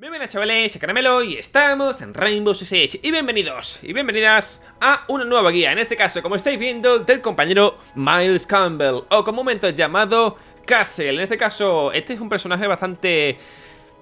Bienvenidos chavales, Caramelo y estamos en Rainbow Six Y bienvenidos y bienvenidas a una nueva guía En este caso, como estáis viendo, del compañero Miles Campbell O como momento llamado Castle En este caso, este es un personaje bastante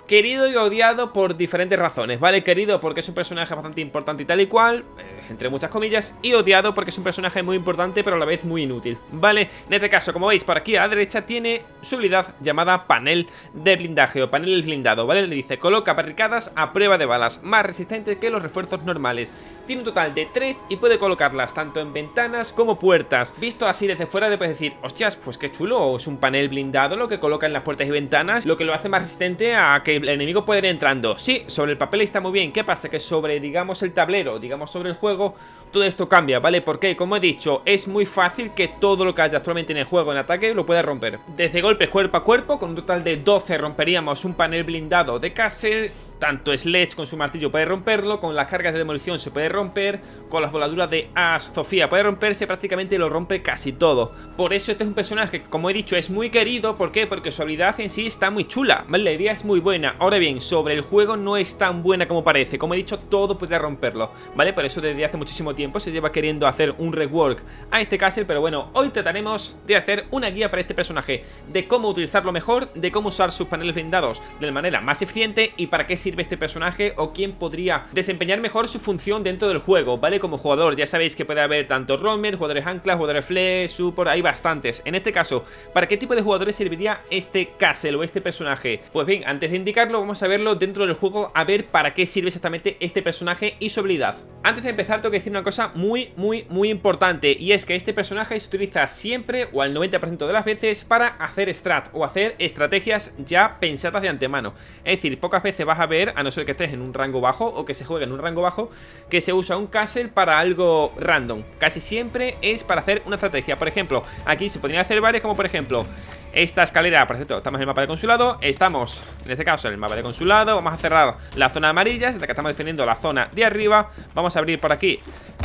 Querido y odiado por diferentes razones, ¿vale? Querido porque es un personaje bastante importante y tal y cual, eh, entre muchas comillas, y odiado porque es un personaje muy importante pero a la vez muy inútil, ¿vale? En este caso, como veis, por aquí a la derecha tiene su habilidad llamada panel de blindaje o panel blindado, ¿vale? Le dice, coloca barricadas a prueba de balas, más resistente que los refuerzos normales. Tiene un total de 3 y puede colocarlas tanto en ventanas como puertas. Visto así desde fuera, puedes decir, hostias, pues qué chulo, es un panel blindado lo que coloca en las puertas y ventanas, lo que lo hace más resistente a que el enemigo puede ir entrando. Sí, sobre el papel está muy bien. ¿Qué pasa? Que sobre, digamos, el tablero, digamos, sobre el juego, todo esto cambia, ¿vale? Porque, como he dicho, es muy fácil que todo lo que haya actualmente en el juego en ataque lo pueda romper. Desde golpes cuerpo a cuerpo, con un total de 12 romperíamos un panel blindado de Castle tanto Sledge con su martillo puede romperlo, con las cargas de demolición se puede romper, con las voladuras de Ash, Sofía puede romperse, prácticamente lo rompe casi todo. Por eso este es un personaje que, como he dicho, es muy querido, ¿por qué? Porque su habilidad en sí está muy chula, La idea es muy buena. Ahora bien, sobre el juego no es tan buena como parece, como he dicho, todo puede romperlo, ¿vale? Por eso desde hace muchísimo tiempo se lleva queriendo hacer un rework a este castle, pero bueno, hoy trataremos de hacer una guía para este personaje, de cómo utilizarlo mejor, de cómo usar sus paneles blindados de la manera más eficiente y para qué se este personaje o quién podría desempeñar mejor su función dentro del juego, ¿vale? Como jugador, ya sabéis que puede haber tanto romer, jugadores ancla, jugadores flex, support, hay bastantes. En este caso, ¿para qué tipo de jugadores serviría este castle o este personaje? Pues bien, antes de indicarlo, vamos a verlo dentro del juego a ver para qué sirve exactamente este personaje y su habilidad. Antes de empezar, tengo que decir una cosa muy, muy, muy importante y es que este personaje se utiliza siempre o al 90% de las veces para hacer strat o hacer estrategias ya pensadas de antemano. Es decir, pocas veces vas a ver a no ser que estés en un rango bajo o que se juegue en un rango bajo, que se usa un castle para algo random. Casi siempre es para hacer una estrategia. Por ejemplo, aquí se podrían hacer varias, como por ejemplo, esta escalera, por cierto, estamos en el mapa de consulado Estamos, en este caso, en el mapa de consulado Vamos a cerrar la zona amarilla la que estamos defendiendo la zona de arriba Vamos a abrir por aquí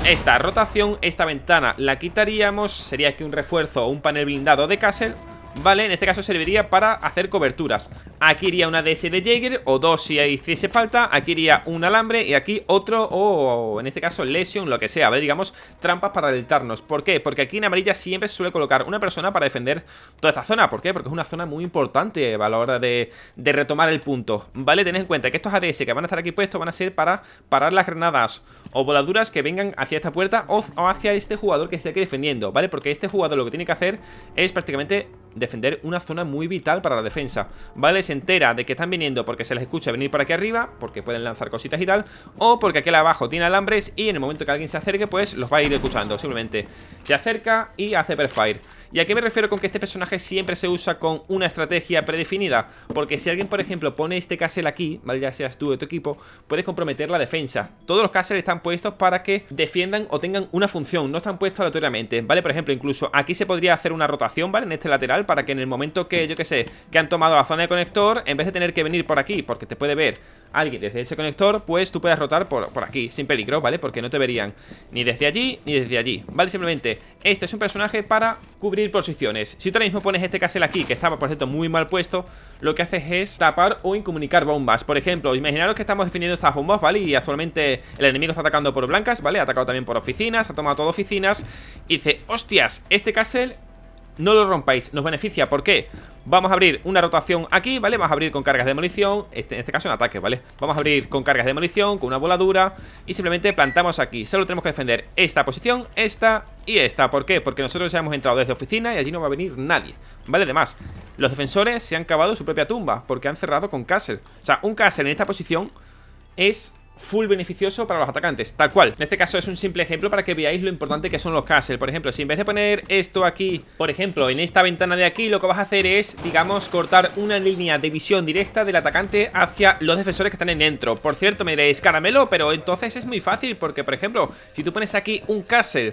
esta rotación Esta ventana la quitaríamos Sería aquí un refuerzo o un panel blindado de castle ¿vale? En este caso serviría para hacer coberturas Aquí iría un ADS de Jaeger o dos si hiciese falta Aquí iría un alambre y aquí otro o en este caso Lesion, lo que sea, ¿vale? Digamos, trampas para alertarnos ¿Por qué? Porque aquí en amarilla siempre se suele colocar una persona para defender toda esta zona ¿Por qué? Porque es una zona muy importante a la hora de, retomar el punto, ¿vale? Tened en cuenta que estos ADS que van a estar aquí puestos van a ser para parar las granadas o voladuras que vengan hacia esta puerta o hacia este jugador que esté aquí defendiendo, ¿vale? Porque este jugador lo que tiene que hacer es prácticamente defender una zona muy vital para la defensa, ¿vale? Se entera de que están viniendo porque se les escucha venir para aquí arriba, porque pueden lanzar cositas y tal, o porque aquí abajo tiene alambres y en el momento que alguien se acerque, pues los va a ir escuchando. Simplemente se acerca y hace perfire. ¿Y a qué me refiero con que este personaje siempre se usa con una estrategia predefinida? Porque si alguien, por ejemplo, pone este castle aquí, ¿vale? ya seas tú o tu equipo, puedes comprometer la defensa. Todos los castles están puestos para que defiendan o tengan una función, no están puestos aleatoriamente, ¿vale? Por ejemplo, incluso aquí se podría hacer una rotación, ¿vale? En este lateral, para que en el momento que, yo que sé, que han tomado la zona de conector, en vez de tener que venir por aquí, porque te puede ver alguien desde ese conector, pues tú puedes rotar por, por aquí, sin peligro, ¿vale? Porque no te verían ni desde allí ni desde allí, ¿vale? Simplemente este es un personaje para cubrir posiciones. Si tú ahora mismo pones este casel aquí, que estaba, por cierto, muy mal puesto, lo que haces es tapar o incomunicar bombas. Por ejemplo, imaginaros que estamos defendiendo estas bombas, ¿vale? Y actualmente el enemigo está atacando por blancas, ¿vale? Ha atacado también por oficinas, ha tomado todas oficinas y dice, hostias, este casel no lo rompáis, nos beneficia, ¿por qué? Vamos a abrir una rotación aquí, ¿vale? Vamos a abrir con cargas de demolición, este, en este caso en ataque, ¿vale? Vamos a abrir con cargas de demolición, con una voladura Y simplemente plantamos aquí Solo tenemos que defender esta posición, esta y esta ¿Por qué? Porque nosotros ya hemos entrado desde oficina y allí no va a venir nadie, ¿vale? Además, los defensores se han cavado su propia tumba porque han cerrado con castle O sea, un castle en esta posición es full beneficioso para los atacantes, tal cual. En este caso es un simple ejemplo para que veáis lo importante que son los castles. Por ejemplo, si en vez de poner esto aquí, por ejemplo, en esta ventana de aquí, lo que vas a hacer es, digamos, cortar una línea de visión directa del atacante hacia los defensores que están en dentro. Por cierto, me diréis, caramelo, pero entonces es muy fácil porque, por ejemplo, si tú pones aquí un castle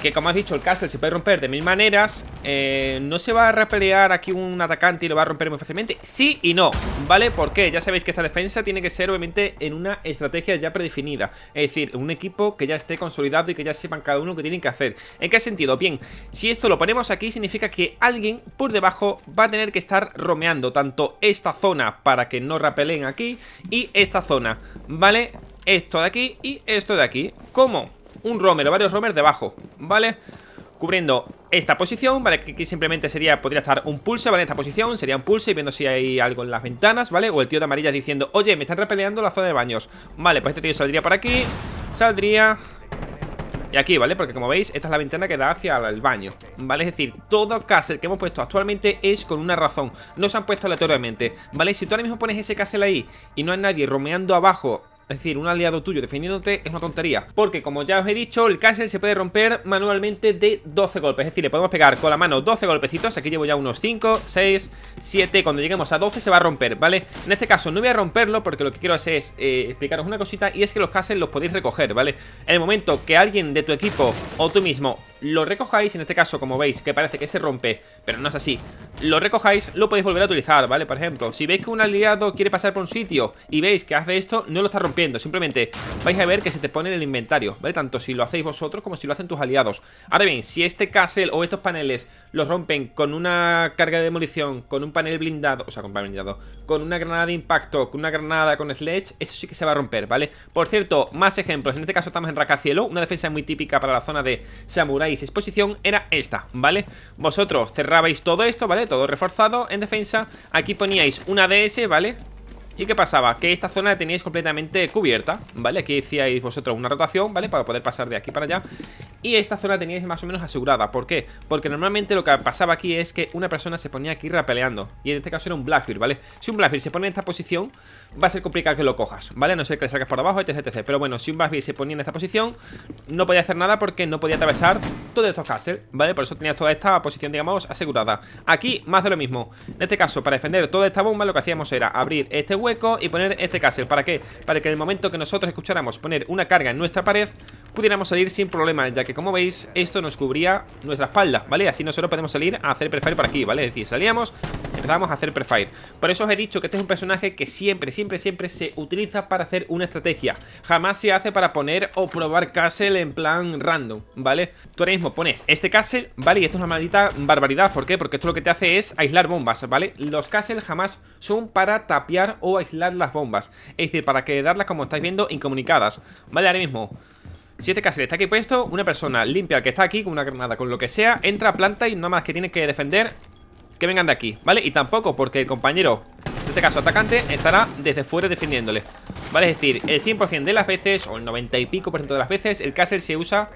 que como has dicho, el castle se puede romper de mil maneras eh, No se va a repelear aquí un atacante y lo va a romper muy fácilmente Sí y no, ¿vale? Porque ya sabéis que esta defensa tiene que ser obviamente en una estrategia ya predefinida Es decir, un equipo que ya esté consolidado y que ya sepan cada uno lo que tienen que hacer ¿En qué sentido? Bien, si esto lo ponemos aquí significa que alguien por debajo va a tener que estar romeando Tanto esta zona para que no rapeleen aquí y esta zona, ¿vale? Esto de aquí y esto de aquí ¿Cómo? un romero, o varios romers debajo, ¿vale? Cubriendo esta posición, ¿vale? Que aquí simplemente sería, podría estar un pulse, ¿vale? esta posición sería un pulse y viendo si hay algo en las ventanas, ¿vale? O el tío de amarillas diciendo, oye, me están repeleando la zona de baños. Vale, pues este tío saldría por aquí, saldría... Y aquí, ¿vale? Porque como veis, esta es la ventana que da hacia el baño ¿Vale? Es decir, todo castle que hemos puesto actualmente es con una razón No se han puesto aleatoriamente ¿Vale? Si tú ahora mismo pones ese castle ahí y no hay nadie romeando abajo es decir, un aliado tuyo defendiéndote es una tontería. Porque como ya os he dicho, el castle se puede romper manualmente de 12 golpes. Es decir, le podemos pegar con la mano 12 golpecitos. Aquí llevo ya unos 5, 6, 7. Cuando lleguemos a 12 se va a romper, ¿vale? En este caso no voy a romperlo porque lo que quiero hacer es eh, explicaros una cosita. Y es que los castles los podéis recoger, ¿vale? En el momento que alguien de tu equipo o tú mismo lo recojáis, en este caso como veis que parece que se rompe, pero no es así lo recojáis, lo podéis volver a utilizar, ¿vale? Por ejemplo, si veis que un aliado quiere pasar por un sitio y veis que hace esto, no lo está rompiendo, simplemente vais a ver que se te pone en el inventario, ¿vale? Tanto si lo hacéis vosotros como si lo hacen tus aliados ahora bien, si este castle o estos paneles los rompen con una carga de demolición con un panel blindado, o sea, con panel blindado con una granada de impacto, con una granada con sledge, eso sí que se va a romper, ¿vale? Por cierto, más ejemplos, en este caso estamos en Racacielo, una defensa muy típica para la zona de Samurai exposición era esta, ¿vale? Vosotros cerrabais todo esto, ¿vale? Todo reforzado en defensa Aquí poníais una DS, ¿vale? ¿Y qué pasaba? Que esta zona la teníais completamente cubierta, ¿vale? Aquí hacíais vosotros una rotación, ¿vale? Para poder pasar de aquí para allá Y esta zona la teníais más o menos asegurada ¿Por qué? Porque normalmente lo que pasaba aquí es que una persona se ponía aquí rapeleando Y en este caso era un Blackbeard, ¿vale? Si un Blackbeard se pone en esta posición, va a ser complicado que lo cojas, ¿vale? no sé que le saques por abajo, etc, etc Pero bueno, si un Blackbeard se ponía en esta posición No podía hacer nada porque no podía atravesar todos estos castles, ¿vale? Por eso tenías toda esta posición, digamos, asegurada Aquí, más de lo mismo En este caso, para defender toda esta bomba, lo que hacíamos era abrir este hueco y poner este castle ¿Para qué? Para que en el momento que nosotros escucháramos poner una carga en nuestra pared Pudiéramos salir sin problemas ya que como veis Esto nos cubría nuestra espalda, ¿vale? Así nosotros podemos salir a hacer perfil por aquí, ¿vale? Es decir, salíamos Vamos a hacer prefire. Por eso os he dicho que este es un personaje que siempre, siempre, siempre se utiliza para hacer una estrategia. Jamás se hace para poner o probar castle en plan random, ¿vale? Tú ahora mismo pones este castle, ¿vale? Y esto es una maldita barbaridad. ¿Por qué? Porque esto lo que te hace es aislar bombas, ¿vale? Los castles jamás son para tapear o aislar las bombas. Es decir, para quedarlas, como estáis viendo, incomunicadas. ¿Vale? Ahora mismo... Si este castle está aquí puesto, una persona limpia que está aquí con una granada, con lo que sea, entra, planta y nada más que tiene que defender que vengan de aquí, ¿vale? Y tampoco porque el compañero, en este caso atacante, estará desde fuera defendiéndole ¿Vale? Es decir, el 100% de las veces, o el 90 y pico por ciento de las veces, el Castle se usa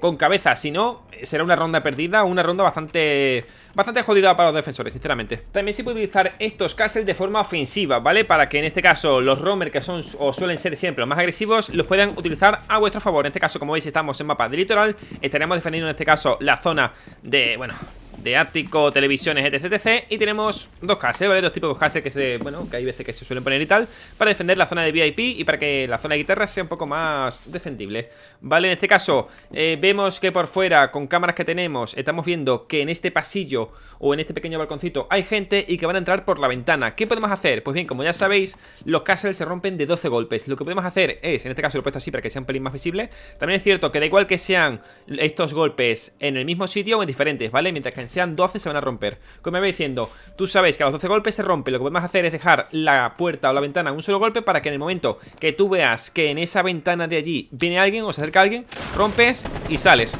con cabeza. Si no, será una ronda perdida, una ronda bastante bastante jodida para los defensores, sinceramente. También se puede utilizar estos castles de forma ofensiva, ¿vale? Para que en este caso los roamers, que son o suelen ser siempre los más agresivos, los puedan utilizar a vuestro favor. En este caso, como veis, estamos en mapa de litoral, estaremos defendiendo en este caso la zona de, bueno, de ático, televisiones, etc, Y tenemos dos cases, ¿vale? Dos tipos de cases que se, bueno, que hay veces que se suelen poner y tal Para defender la zona de VIP y para que la zona de guitarra sea un poco más defendible Vale, en este caso, eh, vemos que por fuera, con cámaras que tenemos Estamos viendo que en este pasillo o en este pequeño balconcito hay gente y que van a entrar por la ventana ¿Qué podemos hacer? Pues bien, como ya sabéis, los castles se rompen de 12 golpes Lo que podemos hacer es, en este caso lo he puesto así para que sea un pelín más visible También es cierto que da igual que sean estos golpes en el mismo sitio o en diferentes, ¿vale? Mientras que en sean 12 se van a romper. Como me va diciendo, tú sabes que a los 12 golpes se rompe. Lo que podemos hacer es dejar la puerta o la ventana un solo golpe para que en el momento que tú veas que en esa ventana de allí viene alguien o se acerca alguien, rompes y sales.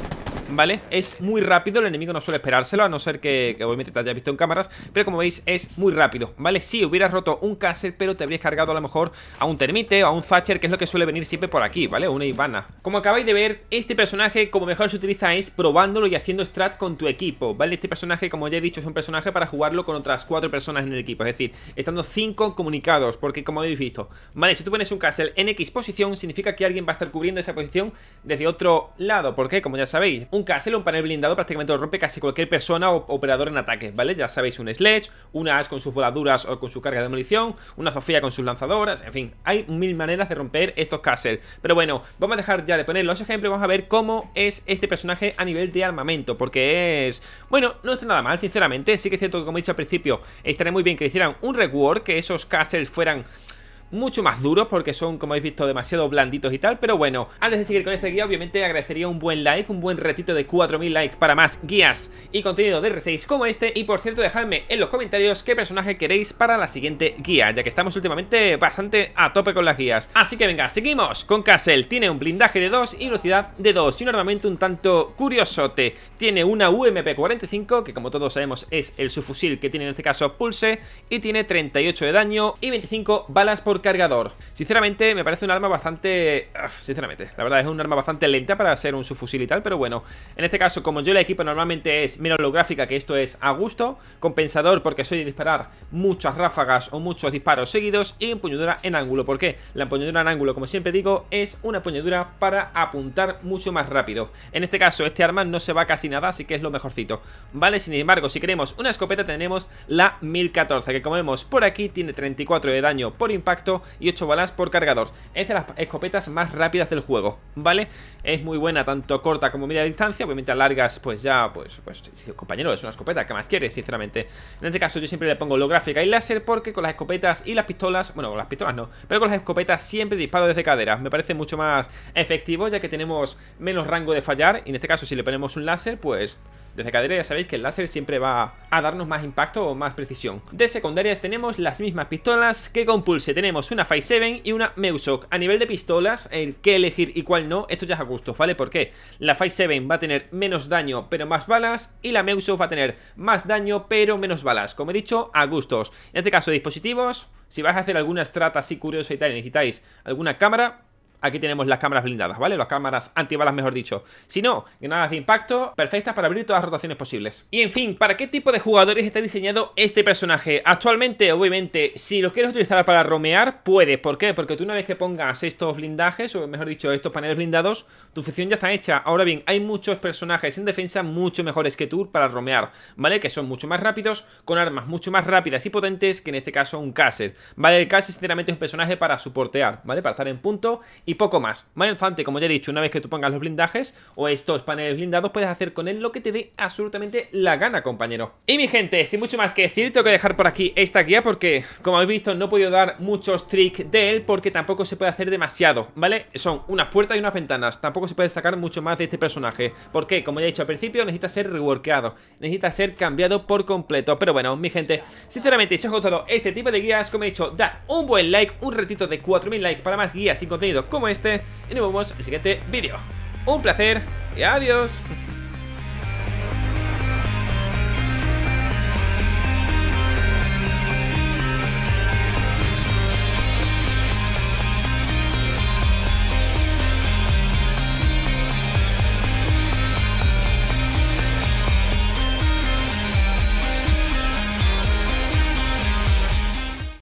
¿vale? Es muy rápido, el enemigo no suele esperárselo, a no ser que, obviamente te haya visto en cámaras, pero como veis es muy rápido, ¿vale? Si hubieras roto un castle pero te habrías cargado a lo mejor a un termite o a un Thatcher, que es lo que suele venir siempre por aquí, ¿vale? Una Ivana. Como acabáis de ver, este personaje como mejor se utiliza es probándolo y haciendo strat con tu equipo, ¿vale? Este personaje, como ya he dicho, es un personaje para jugarlo con otras cuatro personas en el equipo, es decir, estando cinco comunicados, porque como habéis visto, ¿vale? Si tú pones un castle en X posición, significa que alguien va a estar cubriendo esa posición desde otro lado, porque como ya sabéis, un un castle, un panel blindado, prácticamente rompe casi cualquier persona o operador en ataque, ¿vale? Ya sabéis, un Sledge, una as con sus voladuras o con su carga de munición, una Sofía con sus lanzadoras, en fin, hay mil maneras de romper estos castles. Pero bueno, vamos a dejar ya de poner los ejemplos, vamos a ver cómo es este personaje a nivel de armamento, porque es... Bueno, no está nada mal, sinceramente, sí que es cierto que como he dicho al principio, estaría muy bien que hicieran un reward, que esos castles fueran mucho más duros porque son, como habéis visto, demasiado blanditos y tal. Pero bueno, antes de seguir con este guía, obviamente agradecería un buen like, un buen retito de 4000 likes para más guías y contenido de R6 como este. Y por cierto, dejadme en los comentarios qué personaje queréis para la siguiente guía, ya que estamos últimamente bastante a tope con las guías. Así que venga, seguimos con Castle. Tiene un blindaje de 2 y velocidad de 2 y un armamento un tanto curiosote. Tiene una UMP-45, que como todos sabemos es el subfusil que tiene en este caso Pulse, y tiene 38 de daño y 25 balas por cargador. Sinceramente, me parece un arma bastante... sinceramente, la verdad es un arma bastante lenta para ser un subfusil y tal, pero bueno. En este caso, como yo la equipo normalmente es menos lo que esto es a gusto. Compensador porque soy de disparar muchas ráfagas o muchos disparos seguidos. Y empuñadura en ángulo. porque La empuñadura en ángulo, como siempre digo, es una empuñadura para apuntar mucho más rápido. En este caso, este arma no se va casi nada, así que es lo mejorcito. Vale, sin embargo, si queremos una escopeta tenemos la 1014, que como vemos por aquí tiene 34 de daño por impacto y 8 balas por cargador. Es de las escopetas más rápidas del juego, ¿vale? Es muy buena tanto corta como media distancia, obviamente a largas pues ya, pues, pues compañero, es una escopeta, ¿qué más quieres, sinceramente? En este caso yo siempre le pongo gráfica y láser porque con las escopetas y las pistolas, bueno, con las pistolas no, pero con las escopetas siempre disparo desde cadera, me parece mucho más efectivo ya que tenemos menos rango de fallar y en este caso si le ponemos un láser pues desde cadera ya sabéis que el láser siempre va a darnos más impacto o más precisión. De secundarias tenemos las mismas pistolas que con pulse, tenemos una una 7 y una Meusok. A nivel de pistolas, el qué elegir y cuál no, esto ya es a gustos, ¿vale? Porque la 7 va a tener menos daño pero más balas y la Meusok va a tener más daño pero menos balas. Como he dicho, a gustos. En este caso, dispositivos, si vais a hacer alguna strata así curiosa y tal necesitáis alguna cámara, aquí tenemos las cámaras blindadas, ¿vale? Las cámaras antibalas, mejor dicho. Si no, nada de impacto, perfectas para abrir todas las rotaciones posibles. Y en fin, ¿para qué tipo de jugadores está diseñado este personaje? Actualmente, obviamente, si lo quieres utilizar para romear, puedes. ¿Por qué? Porque tú una vez que pongas estos blindajes, o mejor dicho, estos paneles blindados, tu función ya está hecha. Ahora bien, hay muchos personajes en defensa mucho mejores que tú para romear, ¿vale? Que son mucho más rápidos, con armas mucho más rápidas y potentes que en este caso un Caser, ¿vale? El Caser, sinceramente, es un personaje para soportear, ¿vale? Para estar en punto y y poco más. Fante, como ya he dicho, una vez que tú pongas los blindajes o estos paneles blindados, puedes hacer con él lo que te dé absolutamente la gana, compañero. Y mi gente, sin mucho más que decir, tengo que dejar por aquí esta guía porque, como habéis visto, no he podido dar muchos tricks de él porque tampoco se puede hacer demasiado, ¿vale? Son unas puertas y unas ventanas, tampoco se puede sacar mucho más de este personaje, porque, como ya he dicho al principio, necesita ser reworkado, necesita ser cambiado por completo. Pero bueno, mi gente, sinceramente, si os ha gustado este tipo de guías, como he dicho, dad un buen like, un ratito de 4.000 likes para más guías y contenido como este y nos vemos en el siguiente vídeo. Un placer y adiós.